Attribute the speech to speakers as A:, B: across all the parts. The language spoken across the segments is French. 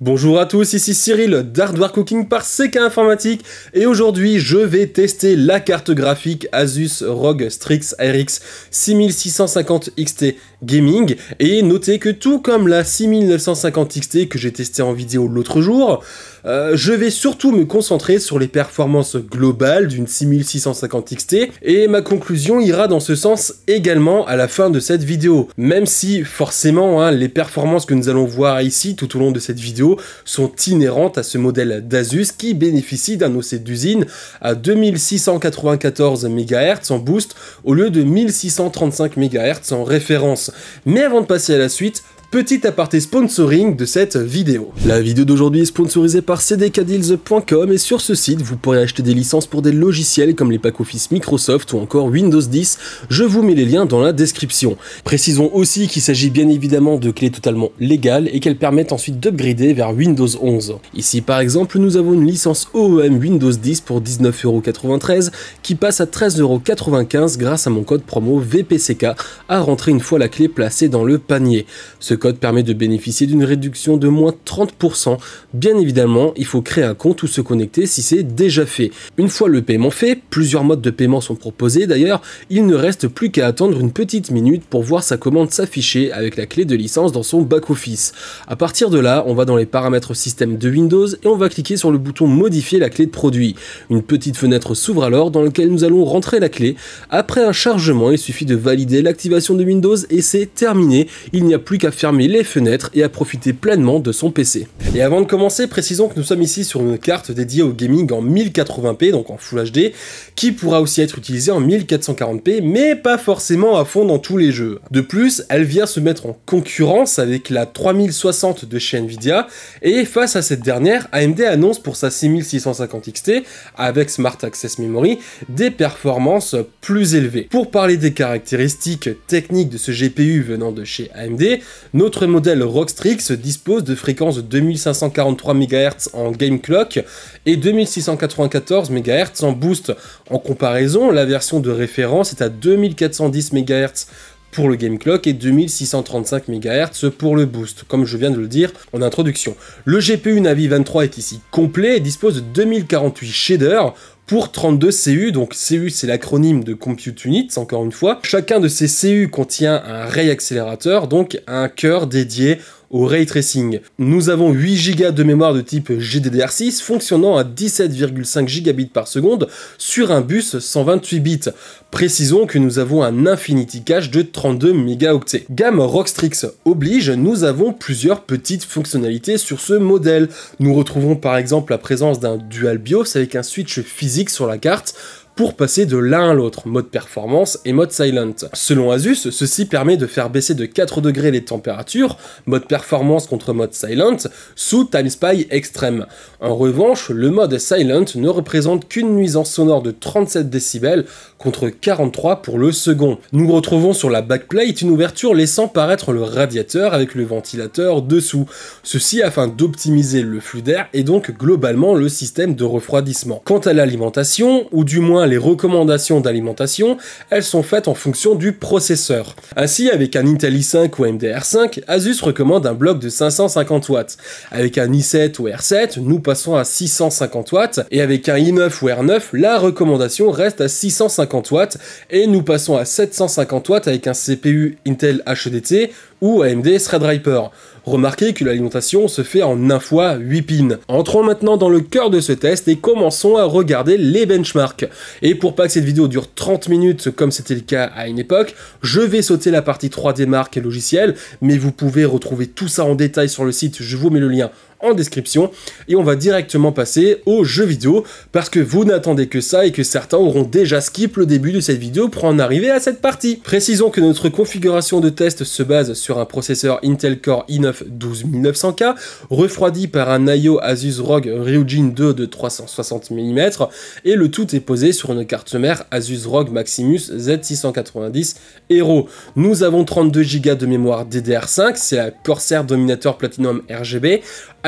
A: Bonjour à tous, ici Cyril d'Hardware Cooking par CK Informatique et aujourd'hui je vais tester la carte graphique Asus ROG Strix RX 6650 XT Gaming et notez que tout comme la 6950 XT que j'ai testé en vidéo l'autre jour, euh, je vais surtout me concentrer sur les performances globales d'une 6650 XT et ma conclusion ira dans ce sens également à la fin de cette vidéo. Même si forcément hein, les performances que nous allons voir ici tout au long de cette vidéo sont inhérentes à ce modèle d'Asus qui bénéficie d'un OC d'usine à 2694 MHz en boost au lieu de 1635 MHz en référence. Mais avant de passer à la suite, Petit aparté sponsoring de cette vidéo. La vidéo d'aujourd'hui est sponsorisée par cdkdeals.com et sur ce site, vous pourrez acheter des licences pour des logiciels comme les packs Office Microsoft ou encore Windows 10. Je vous mets les liens dans la description. Précisons aussi qu'il s'agit bien évidemment de clés totalement légales et qu'elles permettent ensuite d'upgrader vers Windows 11. Ici par exemple, nous avons une licence OEM Windows 10 pour 19,93€ qui passe à 13,95€ grâce à mon code promo VPCK à rentrer une fois la clé placée dans le panier. Ce permet de bénéficier d'une réduction de moins 30%. Bien évidemment, il faut créer un compte ou se connecter si c'est déjà fait. Une fois le paiement fait, plusieurs modes de paiement sont proposés. D'ailleurs, il ne reste plus qu'à attendre une petite minute pour voir sa commande s'afficher avec la clé de licence dans son back-office. A partir de là, on va dans les paramètres système de Windows et on va cliquer sur le bouton modifier la clé de produit. Une petite fenêtre s'ouvre alors dans laquelle nous allons rentrer la clé. Après un chargement, il suffit de valider l'activation de Windows et c'est terminé. Il n'y a plus qu'à fermer les fenêtres et à profiter pleinement de son PC. Et avant de commencer, précisons que nous sommes ici sur une carte dédiée au gaming en 1080p, donc en Full HD, qui pourra aussi être utilisée en 1440p, mais pas forcément à fond dans tous les jeux. De plus, elle vient se mettre en concurrence avec la 3060 de chez Nvidia, et face à cette dernière, AMD annonce pour sa 6650 XT, avec Smart Access Memory, des performances plus élevées. Pour parler des caractéristiques techniques de ce GPU venant de chez AMD, notre modèle Rockstrix dispose de fréquences de 2543 MHz en game clock et 2694 MHz en boost. En comparaison, la version de référence est à 2410 MHz pour le game clock et 2635 MHz pour le boost, comme je viens de le dire en introduction. Le GPU Navi 23 est ici complet et dispose de 2048 shaders pour 32 CU, donc CU c'est l'acronyme de Compute Units encore une fois. Chacun de ces CU contient un ray accélérateur, donc un cœur dédié au ray tracing. Nous avons 8 Go de mémoire de type GDDR6 fonctionnant à 17,5 gigabits par seconde sur un bus 128 bits. Précisons que nous avons un Infinity Cache de 32 mégaoctets. Gamme Rockstrix oblige, nous avons plusieurs petites fonctionnalités sur ce modèle. Nous retrouvons par exemple la présence d'un dual BIOS avec un switch physique sur la carte pour passer de l'un à l'autre, mode performance et mode silent. Selon Asus, ceci permet de faire baisser de 4 degrés les températures, mode performance contre mode silent, sous Time Spy Extreme. En revanche, le mode silent ne représente qu'une nuisance sonore de 37 décibels contre 43 pour le second. Nous retrouvons sur la backplate une ouverture laissant paraître le radiateur avec le ventilateur dessous, ceci afin d'optimiser le flux d'air et donc globalement le système de refroidissement. Quant à l'alimentation, ou du moins les recommandations d'alimentation, elles sont faites en fonction du processeur. Ainsi, avec un Intel i5 ou MDR5, Asus recommande un bloc de 550 watts. Avec un i7 ou R7, nous passons à 650 watts, et avec un i9 ou R9, la recommandation reste à 650 watts, et nous passons à 750 watts avec un CPU Intel HDT ou AMD Threadripper. Remarquez que l'alimentation se fait en 1 fois 8 pins. Entrons maintenant dans le cœur de ce test et commençons à regarder les benchmarks. Et pour pas que cette vidéo dure 30 minutes comme c'était le cas à une époque, je vais sauter la partie 3D marque et logiciel, mais vous pouvez retrouver tout ça en détail sur le site, je vous mets le lien en description. Et on va directement passer au jeu vidéo parce que vous n'attendez que ça et que certains auront déjà skip le début de cette vidéo pour en arriver à cette partie. Précisons que notre configuration de test se base sur un processeur Intel Core i9 12900K refroidi par un IO Asus ROG Ryujin 2 de 360 mm et le tout est posé sur une carte mère Asus ROG Maximus Z690 Hero. Nous avons 32 Go de mémoire DDR5, c'est la Corsair Dominator Platinum RGB,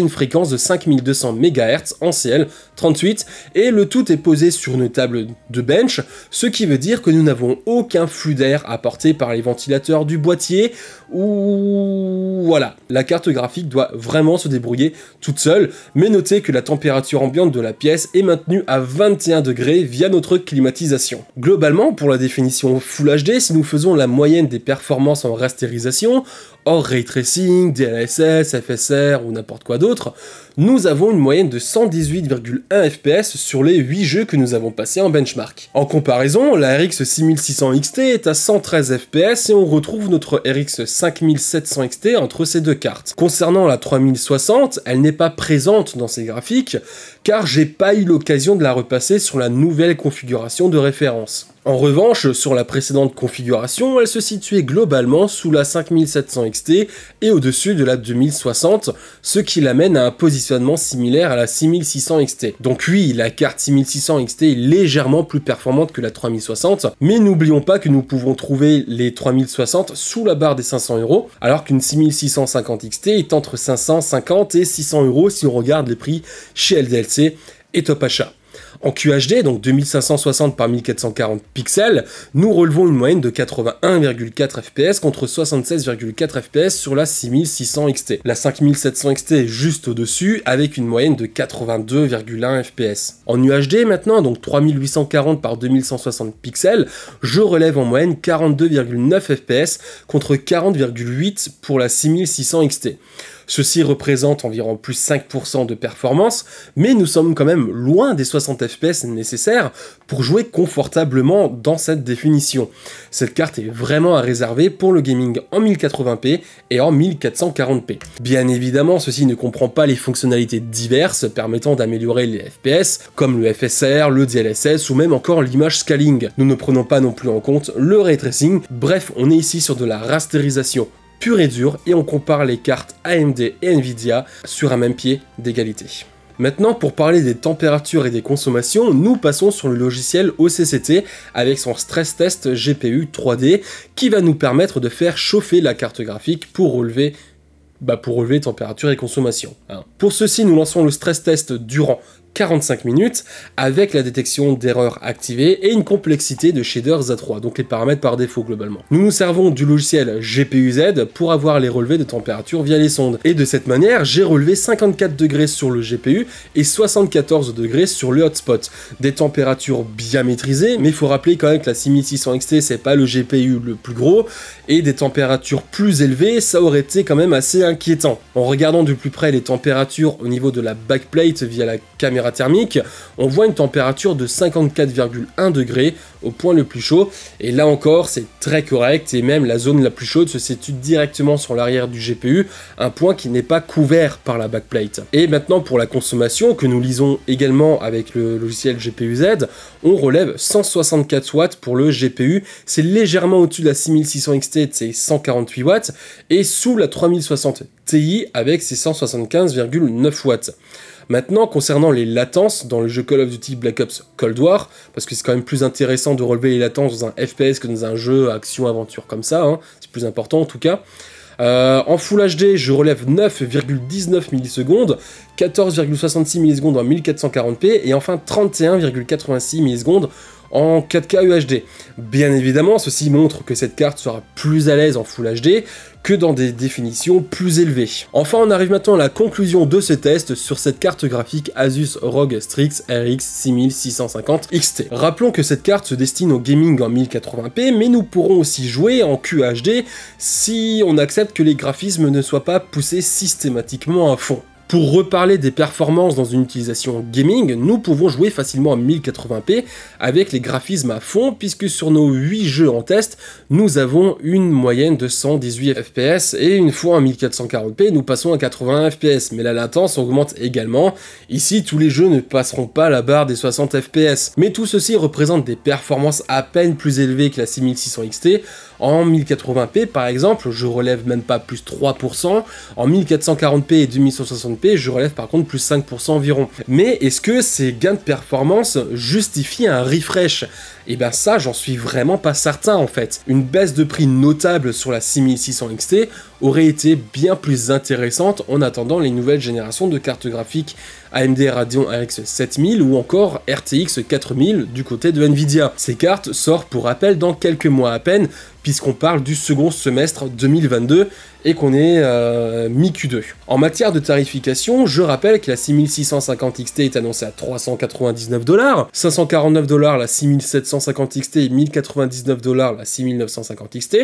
A: une fréquence de 5200 MHz en CL 38 et le tout est posé sur une table de bench, ce qui veut dire que nous n'avons aucun flux d'air apporté par les ventilateurs du boîtier ou voilà. La carte graphique doit vraiment se débrouiller toute seule, mais notez que la température ambiante de la pièce est maintenue à 21 degrés via notre climatisation. Globalement, pour la définition Full HD, si nous faisons la moyenne des performances en rasterisation, hors ray tracing, DLSS, FSR ou n'importe quoi d'autres, nous avons une moyenne de 118,1 FPS sur les 8 jeux que nous avons passés en benchmark. En comparaison, la RX 6600 XT est à 113 FPS et on retrouve notre RX 5700 XT entre ces deux cartes. Concernant la 3060, elle n'est pas présente dans ces graphiques car j'ai pas eu l'occasion de la repasser sur la nouvelle configuration de référence. En revanche, sur la précédente configuration, elle se situait globalement sous la 5700 XT et au-dessus de la 2060, ce qui l'amène à un positionnement similaire à la 6600 XT. Donc oui, la carte 6600 XT est légèrement plus performante que la 3060, mais n'oublions pas que nous pouvons trouver les 3060 sous la barre des 500 euros, alors qu'une 6650 XT est entre 550 et 600 euros si on regarde les prix chez LDLC et Top Achat. En QHD, donc 2560 par 1440 pixels, nous relevons une moyenne de 81,4 fps contre 76,4 fps sur la 6600 XT. La 5700 XT est juste au-dessus avec une moyenne de 82,1 fps. En UHD maintenant, donc 3840 par 2160 pixels, je relève en moyenne 42,9 fps contre 40,8 pour la 6600 XT. Ceci représente environ plus 5% de performance, mais nous sommes quand même loin des 60 FPS nécessaires pour jouer confortablement dans cette définition. Cette carte est vraiment à réserver pour le gaming en 1080p et en 1440p. Bien évidemment, ceci ne comprend pas les fonctionnalités diverses permettant d'améliorer les FPS, comme le FSR, le DLSS ou même encore l'image scaling. Nous ne prenons pas non plus en compte le ray tracing, bref, on est ici sur de la rasterisation pur et dur et on compare les cartes AMD et Nvidia sur un même pied d'égalité. Maintenant, pour parler des températures et des consommations, nous passons sur le logiciel OCCT avec son stress test GPU 3D qui va nous permettre de faire chauffer la carte graphique pour relever bah pour relever température et consommation. Hein. Pour ceci, nous lançons le stress test durant 45 minutes avec la détection d'erreurs activées et une complexité de shaders à 3, donc les paramètres par défaut globalement. Nous nous servons du logiciel GPU-Z pour avoir les relevés de température via les sondes. Et de cette manière, j'ai relevé 54 degrés sur le GPU et 74 degrés sur le hotspot. Des températures bien maîtrisées, mais il faut rappeler quand même que la 6600 XT c'est pas le GPU le plus gros, et des températures plus élevées, ça aurait été quand même assez inquiétant. En regardant de plus près les températures au niveau de la backplate via la caméra thermique, on voit une température de 54,1 degrés au point le plus chaud. Et là encore, c'est très correct et même la zone la plus chaude se situe directement sur l'arrière du GPU, un point qui n'est pas couvert par la backplate. Et maintenant pour la consommation que nous lisons également avec le logiciel GPU Z, on relève 164 watts pour le GPU, c'est légèrement au-dessus de la 6600 XT c'est 148 watts et sous la 3060 Ti avec ses 175,9 watts. Maintenant, concernant les latences dans le jeu Call of Duty Black Ops Cold War, parce que c'est quand même plus intéressant de relever les latences dans un FPS que dans un jeu action-aventure comme ça, hein. c'est plus important en tout cas. Euh, en Full HD, je relève 9,19 millisecondes, 14,66 millisecondes en 1440p et enfin 31,86 millisecondes en 4K UHD. E Bien évidemment, ceci montre que cette carte sera plus à l'aise en Full HD que dans des définitions plus élevées. Enfin, on arrive maintenant à la conclusion de ce test sur cette carte graphique Asus ROG Strix RX 6650 XT. Rappelons que cette carte se destine au gaming en 1080p, mais nous pourrons aussi jouer en QHD si on accepte que les graphismes ne soient pas poussés systématiquement à fond. Pour reparler des performances dans une utilisation gaming, nous pouvons jouer facilement à 1080p avec les graphismes à fond puisque sur nos 8 jeux en test, nous avons une moyenne de 118 fps et une fois en 1440p, nous passons à 80 fps, mais la latence augmente également. Ici, tous les jeux ne passeront pas la barre des 60 fps, mais tout ceci représente des performances à peine plus élevées que la 6600 XT. En 1080p par exemple, je relève même pas plus 3%, en 1440p et 2160 je relève par contre plus 5% environ. Mais est-ce que ces gains de performance justifient un refresh et eh bien ça, j'en suis vraiment pas certain en fait. Une baisse de prix notable sur la 6600 XT aurait été bien plus intéressante en attendant les nouvelles générations de cartes graphiques AMD Radeon RX 7000 ou encore RTX 4000 du côté de Nvidia. Ces cartes sortent pour rappel dans quelques mois à peine, puisqu'on parle du second semestre 2022 et qu'on est euh, mi-Q2. En matière de tarification, je rappelle que la 6650 XT est annoncée à 399 dollars, 549 dollars la 6750 XT et 1099 dollars la 6950 XT.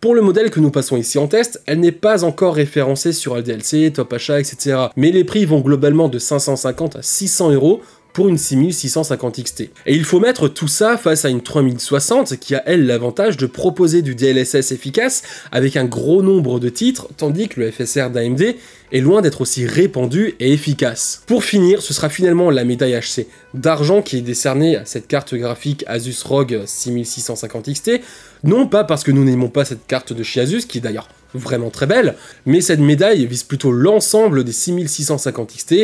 A: Pour le modèle que nous passons ici en test, elle n'est pas encore référencée sur LDLC, Top Achat, etc. Mais les prix vont globalement de 550 à 600 euros pour une 6650 XT. Et il faut mettre tout ça face à une 3060 qui a elle l'avantage de proposer du DLSS efficace avec un gros nombre de titres, tandis que le FSR d'AMD est loin d'être aussi répandu et efficace. Pour finir, ce sera finalement la médaille HC d'argent qui est décernée à cette carte graphique Asus ROG 6650 XT, non pas parce que nous n'aimons pas cette carte de chez Asus, qui est d'ailleurs vraiment très belle, mais cette médaille vise plutôt l'ensemble des 6650 XT.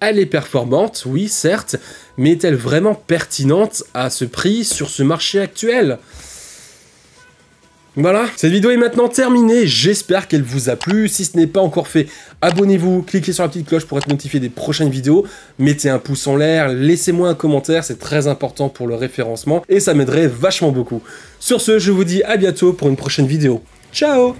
A: Elle est performante, oui, certes, mais est-elle vraiment pertinente à ce prix sur ce marché actuel voilà, cette vidéo est maintenant terminée, j'espère qu'elle vous a plu, si ce n'est pas encore fait, abonnez-vous, cliquez sur la petite cloche pour être notifié des prochaines vidéos, mettez un pouce en l'air, laissez-moi un commentaire, c'est très important pour le référencement et ça m'aiderait vachement beaucoup. Sur ce, je vous dis à bientôt pour une prochaine vidéo. Ciao